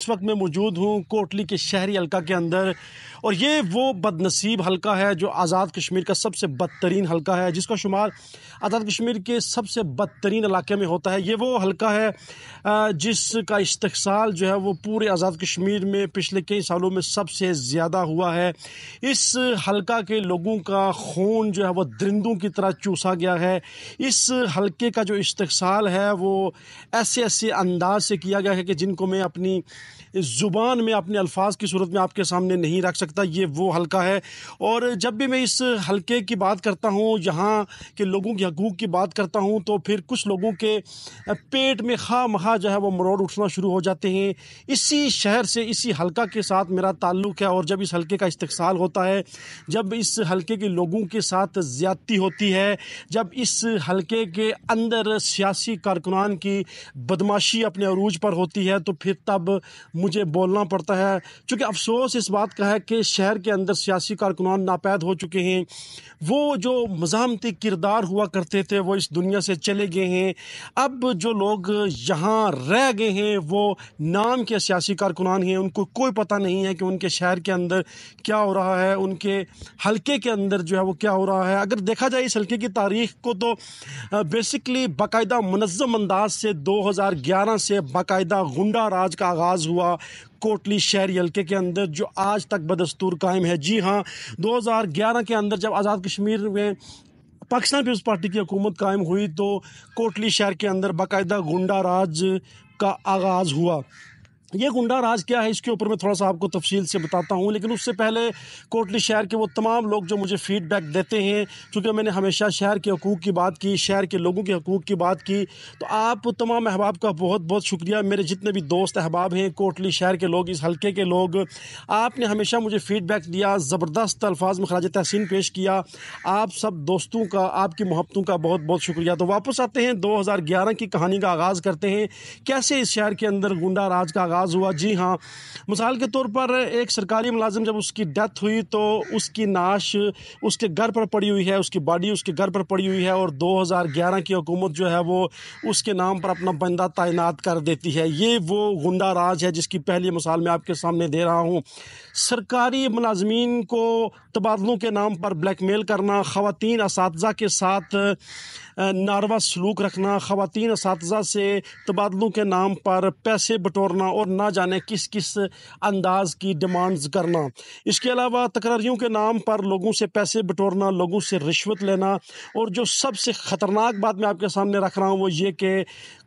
इस वक्त मैं मौजूद हूँ कोटली के शहरी हलका के अंदर और ये वो बदनसीब हलका है जो आज़ाद कश्मीर का सबसे बदतरीन हलका है जिसका शुमार आज़ाद कश्मीर के सबसे बदतरीन इलाके में होता है ये वो हलका है जिसका इस्तसाल जो है वो पूरे आज़ाद कश्मीर में पिछले कई सालों में सबसे ज़्यादा हुआ है इस हलका के लोगों का खून जो है वह दरिंदों की तरह चूसा गया है इस हल्के का जो इस्तसाल है वो ऐसे ऐसे अंदाज से किया गया है कि जिनको मैं अपनी ज़ुबान में अपने अल्फाज की सूरत में आपके सामने नहीं रख सकता ये वो हल्का है और जब भी मैं इस हल्के की बात करता हूँ यहाँ के लोगों के हकूक़ की बात करता हूँ तो फिर कुछ लोगों के पेट में खा महा जो है वो मरोड़ उठना शुरू हो जाते हैं इसी शहर से इसी हल्का के साथ मेरा ताल्लुक़ है और जब इस हल्के का इस्तसाल होता है जब इस हल्के के लोगों के साथ ज़्यादती होती है जब इस हल्के के अंदर सियासी कारकुनान की बदमाशी अपने अरूज पर होती है तो फिर तब मुझे बोलना पड़ता है क्योंकि अफसोस इस बात का है कि शहर के अंदर सियासी कारकुनान नापैद हो चुके हैं वो जो मजामती किरदार हुआ करते थे वो इस दुनिया से चले गए हैं अब जो लोग यहाँ रह गए हैं वो नाम के सियासी कारकुनान हैं उनको कोई पता नहीं है कि उनके शहर के अंदर क्या हो रहा है उनके हल्के के अंदर जो है वो क्या हो रहा है अगर देखा जाए इस हल्के की तारीख को तो बेसिकली बाकायदा मनज़म अंदाज से 2011 से बाकायदा गुंडा राज का आगाज़ हुआ कोटली शहर हल्के के अंदर जो आज तक बदस्तूर कायम है जी हाँ 2011 के अंदर जब आज़ाद कश्मीर में पाकिस्तान पीपल्स पार्टी की हुकूमत कायम हुई तो कोटली शहर के अंदर बाकायदा गुंडा राज का आगाज़ हुआ ये गुंडा राज क्या है इसके ऊपर मैं थोड़ा सा आपको तफसील से बताता हूँ लेकिन उससे पहले कोटली शहर के वो तमाम लोग जो मुझे फीडबैक देते हैं क्योंकि मैंने हमेशा शहर के हकूक़ की बात की शहर के लोगों के हकूक़ की बात की तो आप तमाम अहबाब का बहुत बहुत शुक्रिया मेरे जितने भी दोस्त अहबाब हैं कोटली शहर के लोग इस हल्के के लोग आपने हमेशा मुझे फ़ीडबैक दिया ज़बरदस्त अल्फाज में खराज तहसीन पेश किया आप सब दोस्तों का आपकी मोहब्बतों का बहुत बहुत शुक्रिया तो वापस आते हैं दो की कहानी का आगाज़ करते हैं कैसे इस शहर के अंदर गुंडा राज का आगाज़ आगाज़ हुआ जी हाँ मिसाल के तौर पर एक सरकारी मुलाजम जब उसकी डेथ हुई तो उसकी नाश उसके घर पर पड़ी हुई है उसकी बॉडी उसके घर पर पड़ी हुई है और 2011 की हुकूमत जो है वो उसके नाम पर अपना बंदा तैनात कर देती है ये वो गुंडा राज है जिसकी पहली मिसाल मैं आपके सामने दे रहा हूँ सरकारी मुलाजमीन को तबादलों के नाम पर ब्लैक मेल करना खातन इस के साथ नारवा सलूक रखना ख़वान इस से तबादलों के नाम पर पैसे बटोरना और ना जाने किस किस अंदाज की डिमांड्स करना इसके अलावा तकरारियों के नाम पर लोगों से पैसे बटोरना लोगों से रिश्वत लेना और जो सबसे ख़तरनाक बात मैं आपके सामने रख रहा हूँ वो ये कि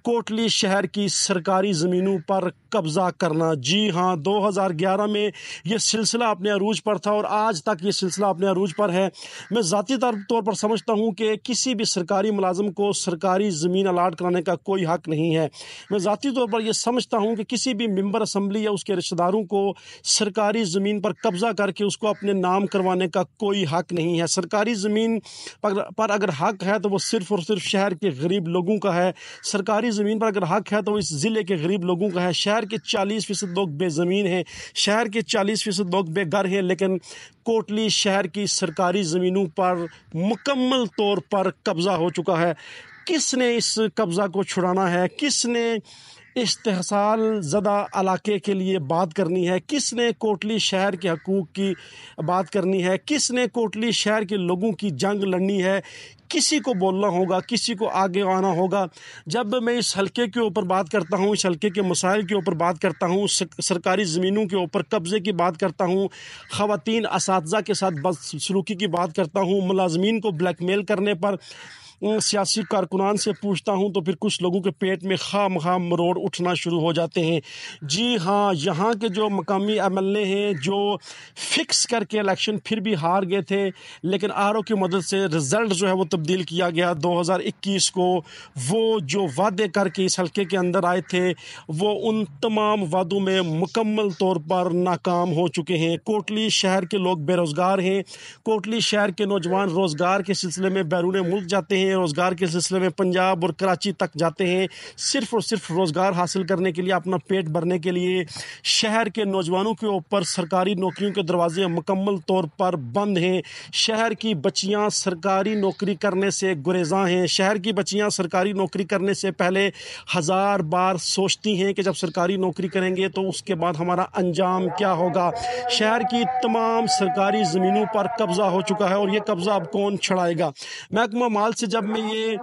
कोटली शहर की सरकारी ज़मीनों पर कब्ज़ा करना जी हाँ 2011 में यह सिलसिला अपने अरूज पर था और आज तक ये सिलसिला अपने अरूज पर है मैं ज़ाती तौर पर समझता हूँ कि किसी भी सरकारी मुलाजम को सरकारी ज़मीन अलाट कराने का कोई हक नहीं है मैं ज़ाती तौर पर यह समझता हूँ कि किसी भी मेम्बर असम्बली या उसके रिश्तेदारों को सरकारी ज़मीन पर कब्ज़ा करके उसको अपने नाम करवाने का कोई हक नहीं है सरकारी ज़मीन पर, अगर हक है तो वो सिर्फ़ और सिर्फ शहर के गरीब लोगों का है सरकारी ज़मीन पर अगर हक है तो इस ज़िले के गरीब लोगों का है शहर के चालीस फ़ीसद लोग बेज़मीन हैं शहर के चालीस फ़ीसद लोग बेघर हैं लेकिन कोटली शहर की सरकारी ज़मीनों पर मुकम्मल तौर पर कब्ज़ा हो चुका होता है किसने इस कब्ज़ा को छुड़ाना है किसने इस्तेसाल ज़दा इलाके के लिए बात करनी है किसने कोटली शहर के हकूक़ की बात करनी है किसने कोटली शहर के लोगों की जंग लड़नी है किसी को बोलना होगा किसी को आगे आना होगा जब मैं इस हलके के ऊपर बात करता हूँ इस हलके के मसाइल के ऊपर बात करता हूँ सरकारी ज़मीनों के ऊपर कब्ज़े की बात करता हूँ ख़वान इस के साथ बदसलूकी की बात करता हूँ मुलाजमीन को ब्लैक मेल करने पर सियासी कारकुनान से पूछता हूँ तो फिर कुछ लोगों के पेट में खाम खाम मरोड़ उठना शुरू हो जाते हैं जी हाँ यहाँ के जो मकामी एम हैं जो फिक्स करके इलेक्शन फिर भी हार गए थे लेकिन आर की मदद से रिज़ल्ट जो है वो तब्दील किया गया इक्कीस को वो जो वादे करके इस हल्के के अंदर आए थे वो उन तमाम वादों में मुकम्मल तौर पर नाकाम हो चुके हैं कोटली शहर के लोग बेरोज़गार हैं कोटली शहर के नौजवान रोज़गार के सिलसिले में बैरून मुल्क जाते हैं हैं रोज़गार के सिलसिले में पंजाब और कराची तक जाते हैं सिर्फ और सिर्फ रोज़गार हासिल करने के लिए अपना पेट भरने के लिए शहर के नौजवानों के ऊपर सरकारी नौकरियों के दरवाजे मुकम्मल तौर पर बंद हैं शहर की बच्चियाँ सरकारी नौकरी करने से गुरेजा हैं शहर की बच्चियाँ सरकारी नौकरी करने से पहले हज़ार बार सोचती हैं कि जब सरकारी नौकरी करेंगे तो उसके बाद हमारा अंजाम क्या होगा शहर की तमाम सरकारी ज़मीनों पर कब्ज़ा हो चुका है और ये कब्ज़ा अब कौन छड़ाएगा महकमा माल से जब जब मैं ये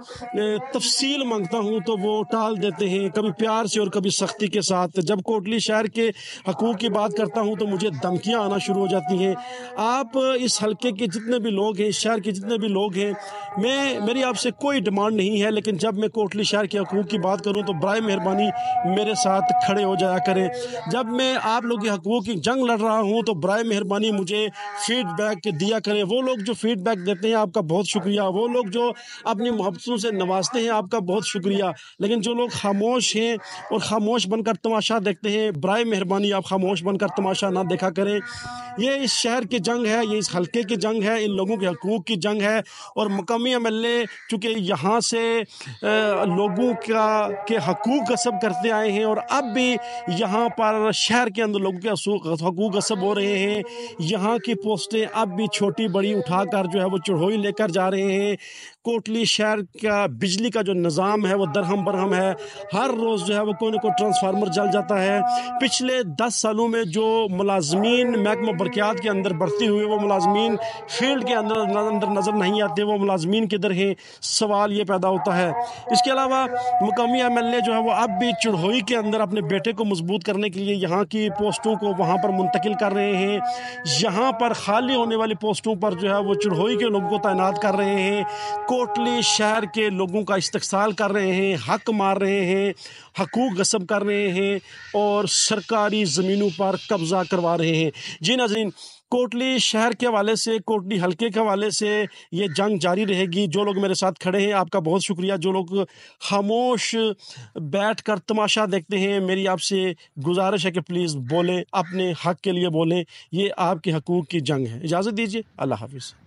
तफसील मांगता हूँ तो वो टाल देते हैं कभी प्यार से और कभी सख्ती के साथ जब कोटली शहर के हकूक़ की बात करता हूँ तो मुझे धमकियाँ आना शुरू हो जाती हैं आप इस हलके के जितने भी लोग हैं शहर के जितने भी लोग हैं मैं मेरी आपसे कोई डिमांड नहीं है लेकिन जब मैं कोटली शहर के हकूक़ की बात करूँ तो बरए मेहरबानी मेरे साथ खड़े हो जाया करें जब मैं आप लोग के हकूक़ की जंग लड़ रहा हूँ तो बरए मेहरबानी मुझे फीडबैक दिया करें वो लोग जो फीडबैक देते हैं आपका बहुत शुक्रिया वो लोग जो अपनी मोहब्बतों से नवाजते हैं आपका बहुत शुक्रिया लेकिन जो लोग खामोश हैं और खामोश बनकर तमाशा देखते हैं बरए मेहरबानी आप खामोश बनकर तमाशा ना देखा करें ये इस शहर की जंग है ये इस हल्के की जंग है इन लोगों के हकूक़ की जंग है और मकामी एम एल ए चूँकि यहाँ से लोगों का के हकूक़ गसब करते आए हैं और अब भी यहाँ पर शहर के अंदर लोगों के हकूक़ गसब हो रहे हैं यहाँ की पोस्टें अब भी छोटी बड़ी उठाकर जो है वो चढ़ोई लेकर जा रहे हैं कोटली शहर का बिजली का जो निज़ाम है वो दरहम बरहम है हर रोज़ जो है वो कोई ना कोई ट्रांसफार्मर जल जाता है पिछले दस सालों में जो मुलाजमीन महकमा बरक़ियात के अंदर बढ़ती हुए वो मुलाजमीन फील्ड के अंदर अंदर नज़र नहीं आते वो मुलाजमीन किधर हैं सवाल ये पैदा होता है इसके अलावा मुकामी एम एल ए जो है वो अब भी चिड़होई के अंदर अपने बेटे को मजबूत करने के लिए यहाँ की पोस्टों को वहाँ पर मुंतकिल कर रहे हैं यहाँ पर खाली होने वाली पोस्टों पर जो है वो चिड़होई के लोगों को तैनात कर रहे हैं को टोटली शहर के लोगों का इस्तकसाल कर रहे हैं हक मार रहे हैं हकूक गसम कर रहे हैं और सरकारी ज़मीनों पर कब्ज़ा करवा रहे हैं जी नाजीन कोटली शहर के हवाले से कोटली हलके के हवाले से ये जंग जारी रहेगी जो लोग मेरे साथ खड़े हैं आपका बहुत शुक्रिया जो लोग खामोश बैठ कर तमाशा देखते हैं मेरी आपसे गुजारिश है कि प्लीज़ बोलें अपने हक के लिए बोलें ये आपके हकूक़ की जंग है इजाज़त दीजिए अल्लाह हाफिज़